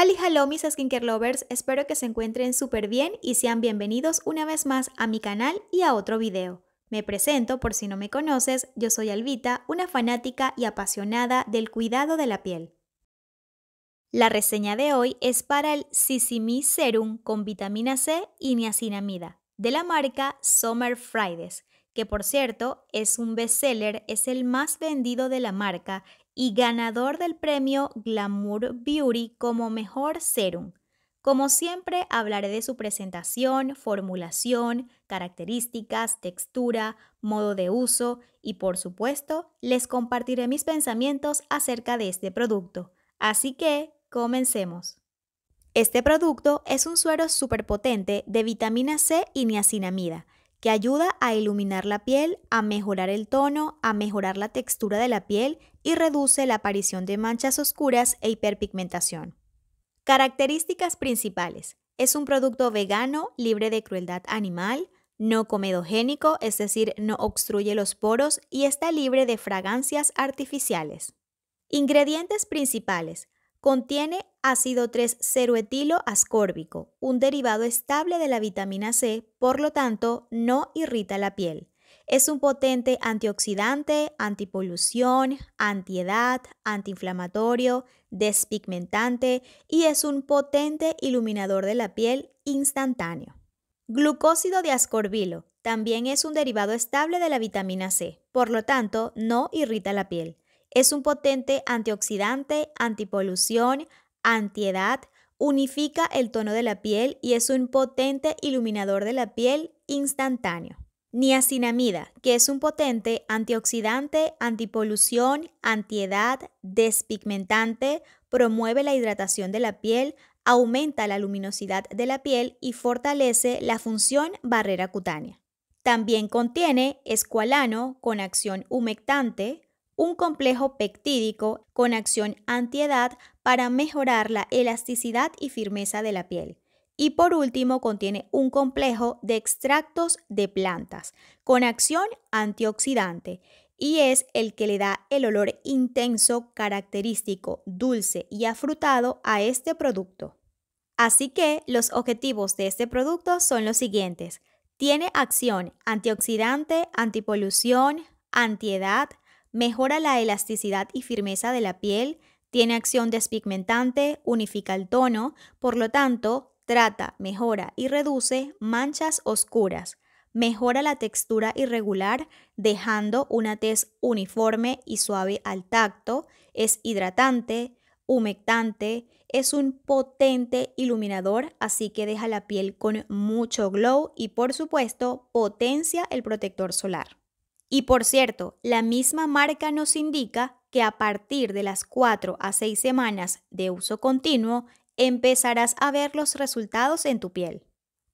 Hali hello mis skincare lovers, espero que se encuentren súper bien y sean bienvenidos una vez más a mi canal y a otro video. Me presento por si no me conoces, yo soy Alvita, una fanática y apasionada del cuidado de la piel. La reseña de hoy es para el Sisimi Serum con vitamina C y niacinamida, de la marca Summer Fridays, que por cierto es un bestseller, es el más vendido de la marca y ganador del premio Glamour Beauty como mejor serum. Como siempre, hablaré de su presentación, formulación, características, textura, modo de uso y, por supuesto, les compartiré mis pensamientos acerca de este producto. Así que, comencemos. Este producto es un suero superpotente de vitamina C y niacinamida que ayuda a iluminar la piel, a mejorar el tono, a mejorar la textura de la piel y reduce la aparición de manchas oscuras e hiperpigmentación. Características principales. Es un producto vegano, libre de crueldad animal, no comedogénico, es decir, no obstruye los poros y está libre de fragancias artificiales. Ingredientes principales. Contiene ácido 3 0 ascórbico, un derivado estable de la vitamina C, por lo tanto, no irrita la piel. Es un potente antioxidante, antipolución, antiedad, antiinflamatorio, despigmentante y es un potente iluminador de la piel instantáneo. Glucósido de ascorbilo también es un derivado estable de la vitamina C, por lo tanto no irrita la piel. Es un potente antioxidante, antipolución, antiedad, unifica el tono de la piel y es un potente iluminador de la piel instantáneo. Niacinamida, que es un potente antioxidante, antipolución, antiedad, despigmentante, promueve la hidratación de la piel, aumenta la luminosidad de la piel y fortalece la función barrera cutánea. También contiene escualano con acción humectante, un complejo pectídico con acción antiedad para mejorar la elasticidad y firmeza de la piel y por último, contiene un complejo de extractos de plantas con acción antioxidante y es el que le da el olor intenso, característico, dulce y afrutado a este producto. Así que los objetivos de este producto son los siguientes. Tiene acción antioxidante, antipolución, antiedad, mejora la elasticidad y firmeza de la piel, tiene acción despigmentante, unifica el tono, por lo tanto, Trata, mejora y reduce manchas oscuras. Mejora la textura irregular dejando una tez uniforme y suave al tacto. Es hidratante, humectante, es un potente iluminador, así que deja la piel con mucho glow y por supuesto potencia el protector solar. Y por cierto, la misma marca nos indica que a partir de las 4 a 6 semanas de uso continuo, empezarás a ver los resultados en tu piel.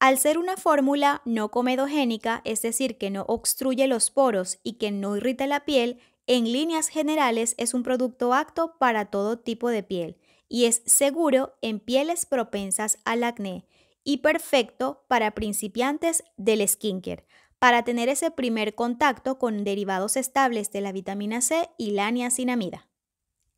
Al ser una fórmula no comedogénica, es decir, que no obstruye los poros y que no irrita la piel, en líneas generales es un producto apto para todo tipo de piel y es seguro en pieles propensas al acné y perfecto para principiantes del skincare, para tener ese primer contacto con derivados estables de la vitamina C y la niacinamida.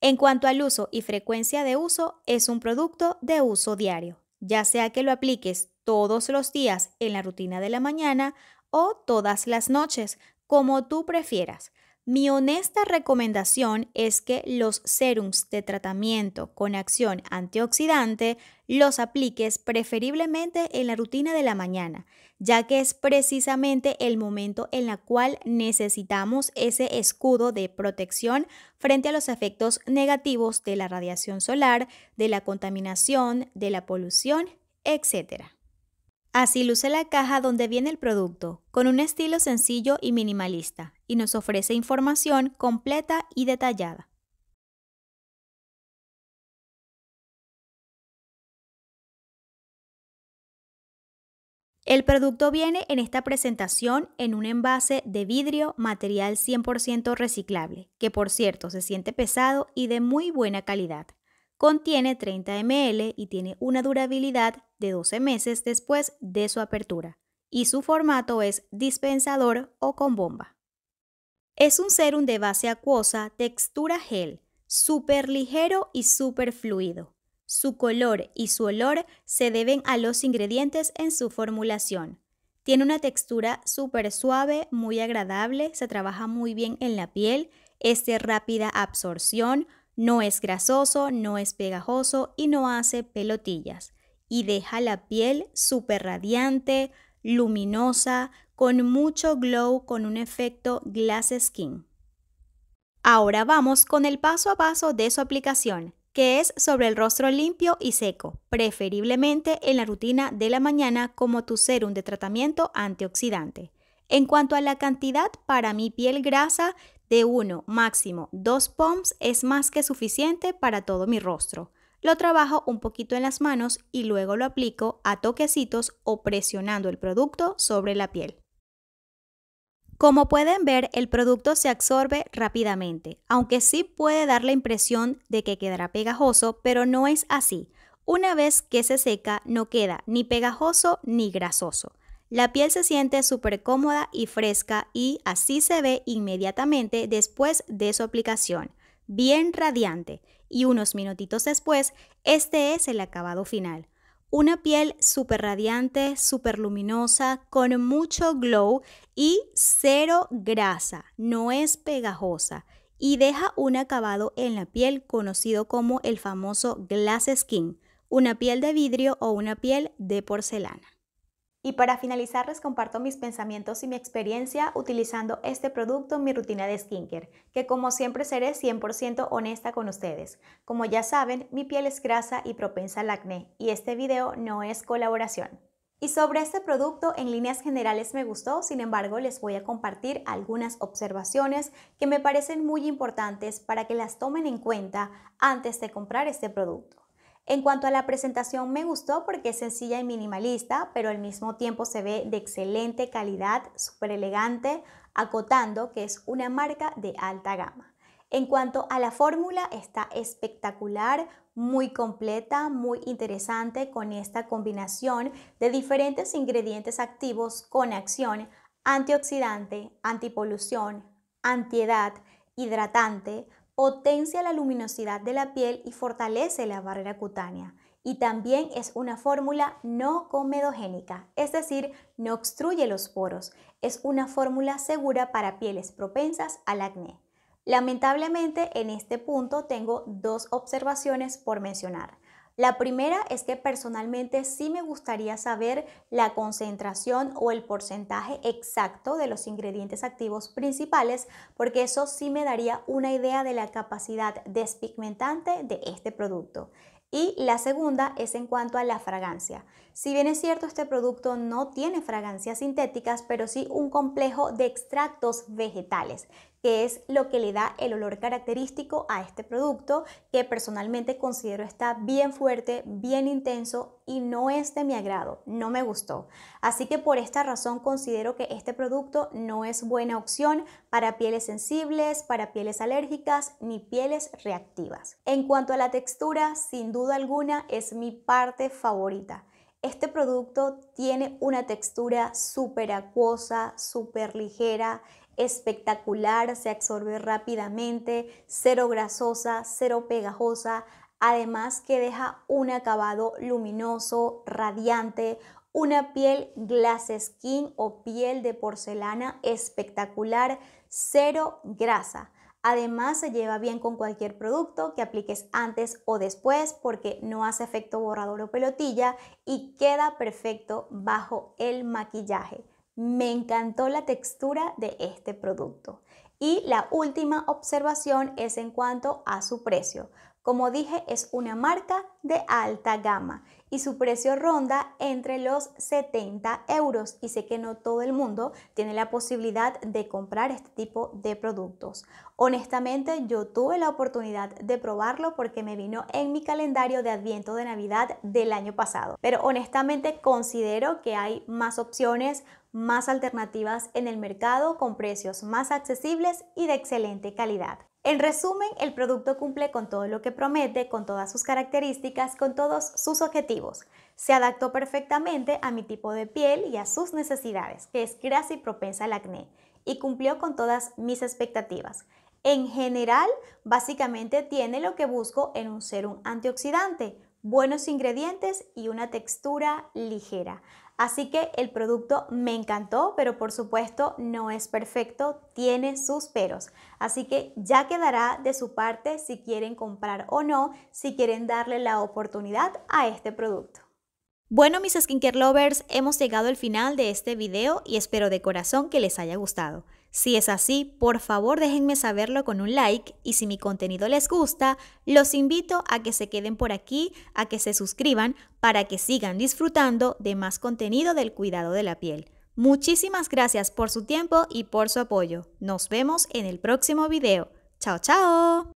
En cuanto al uso y frecuencia de uso, es un producto de uso diario, ya sea que lo apliques todos los días en la rutina de la mañana o todas las noches, como tú prefieras. Mi honesta recomendación es que los serums de tratamiento con acción antioxidante los apliques preferiblemente en la rutina de la mañana, ya que es precisamente el momento en la cual necesitamos ese escudo de protección frente a los efectos negativos de la radiación solar, de la contaminación, de la polución, etc. Así luce la caja donde viene el producto, con un estilo sencillo y minimalista, y nos ofrece información completa y detallada. El producto viene en esta presentación en un envase de vidrio material 100% reciclable, que por cierto se siente pesado y de muy buena calidad. Contiene 30 ml y tiene una durabilidad de 12 meses después de su apertura y su formato es dispensador o con bomba. Es un serum de base acuosa, textura gel, súper ligero y súper fluido. Su color y su olor se deben a los ingredientes en su formulación. Tiene una textura súper suave, muy agradable, se trabaja muy bien en la piel, es de rápida absorción, no es grasoso, no es pegajoso y no hace pelotillas y deja la piel súper radiante, luminosa, con mucho glow, con un efecto glass skin. Ahora vamos con el paso a paso de su aplicación, que es sobre el rostro limpio y seco, preferiblemente en la rutina de la mañana como tu serum de tratamiento antioxidante. En cuanto a la cantidad para mi piel grasa, de 1, máximo 2 pumps es más que suficiente para todo mi rostro lo trabajo un poquito en las manos y luego lo aplico a toquecitos o presionando el producto sobre la piel. Como pueden ver, el producto se absorbe rápidamente, aunque sí puede dar la impresión de que quedará pegajoso, pero no es así. Una vez que se seca, no queda ni pegajoso ni grasoso. La piel se siente súper cómoda y fresca y así se ve inmediatamente después de su aplicación, bien radiante y unos minutitos después, este es el acabado final. Una piel súper radiante, súper luminosa, con mucho glow y cero grasa, no es pegajosa y deja un acabado en la piel conocido como el famoso glass skin, una piel de vidrio o una piel de porcelana. Y para finalizar les comparto mis pensamientos y mi experiencia utilizando este producto en mi rutina de skincare, que como siempre seré 100% honesta con ustedes. Como ya saben, mi piel es grasa y propensa al acné y este video no es colaboración. Y sobre este producto en líneas generales me gustó, sin embargo les voy a compartir algunas observaciones que me parecen muy importantes para que las tomen en cuenta antes de comprar este producto. En cuanto a la presentación, me gustó porque es sencilla y minimalista, pero al mismo tiempo se ve de excelente calidad, súper elegante, acotando que es una marca de alta gama. En cuanto a la fórmula, está espectacular, muy completa, muy interesante con esta combinación de diferentes ingredientes activos con acción antioxidante, antipolución, antiedad, hidratante, potencia la luminosidad de la piel y fortalece la barrera cutánea. Y también es una fórmula no comedogénica, es decir, no obstruye los poros. Es una fórmula segura para pieles propensas al acné. Lamentablemente en este punto tengo dos observaciones por mencionar. La primera es que personalmente sí me gustaría saber la concentración o el porcentaje exacto de los ingredientes activos principales porque eso sí me daría una idea de la capacidad despigmentante de este producto. Y la segunda es en cuanto a la fragancia. Si bien es cierto, este producto no tiene fragancias sintéticas, pero sí un complejo de extractos vegetales que es lo que le da el olor característico a este producto que personalmente considero está bien fuerte, bien intenso y no es de mi agrado, no me gustó. Así que por esta razón considero que este producto no es buena opción para pieles sensibles, para pieles alérgicas ni pieles reactivas. En cuanto a la textura, sin duda alguna es mi parte favorita. Este producto tiene una textura súper acuosa, súper ligera, espectacular, se absorbe rápidamente, cero grasosa, cero pegajosa, además que deja un acabado luminoso, radiante, una piel glass skin o piel de porcelana espectacular, cero grasa. Además se lleva bien con cualquier producto que apliques antes o después porque no hace efecto borrador o pelotilla y queda perfecto bajo el maquillaje. Me encantó la textura de este producto. Y la última observación es en cuanto a su precio. Como dije, es una marca de alta gama y su precio ronda entre los 70 euros. Y sé que no todo el mundo tiene la posibilidad de comprar este tipo de productos. Honestamente, yo tuve la oportunidad de probarlo porque me vino en mi calendario de Adviento de Navidad del año pasado. Pero honestamente considero que hay más opciones más alternativas en el mercado con precios más accesibles y de excelente calidad. En resumen, el producto cumple con todo lo que promete, con todas sus características, con todos sus objetivos. Se adaptó perfectamente a mi tipo de piel y a sus necesidades, que es grasa y propensa al acné, y cumplió con todas mis expectativas. En general, básicamente tiene lo que busco en un serum antioxidante, buenos ingredientes y una textura ligera. Así que el producto me encantó, pero por supuesto no es perfecto, tiene sus peros. Así que ya quedará de su parte si quieren comprar o no, si quieren darle la oportunidad a este producto. Bueno, mis skincare lovers, hemos llegado al final de este video y espero de corazón que les haya gustado. Si es así, por favor déjenme saberlo con un like y si mi contenido les gusta, los invito a que se queden por aquí, a que se suscriban para que sigan disfrutando de más contenido del cuidado de la piel. Muchísimas gracias por su tiempo y por su apoyo. Nos vemos en el próximo video. ¡Chao, chao!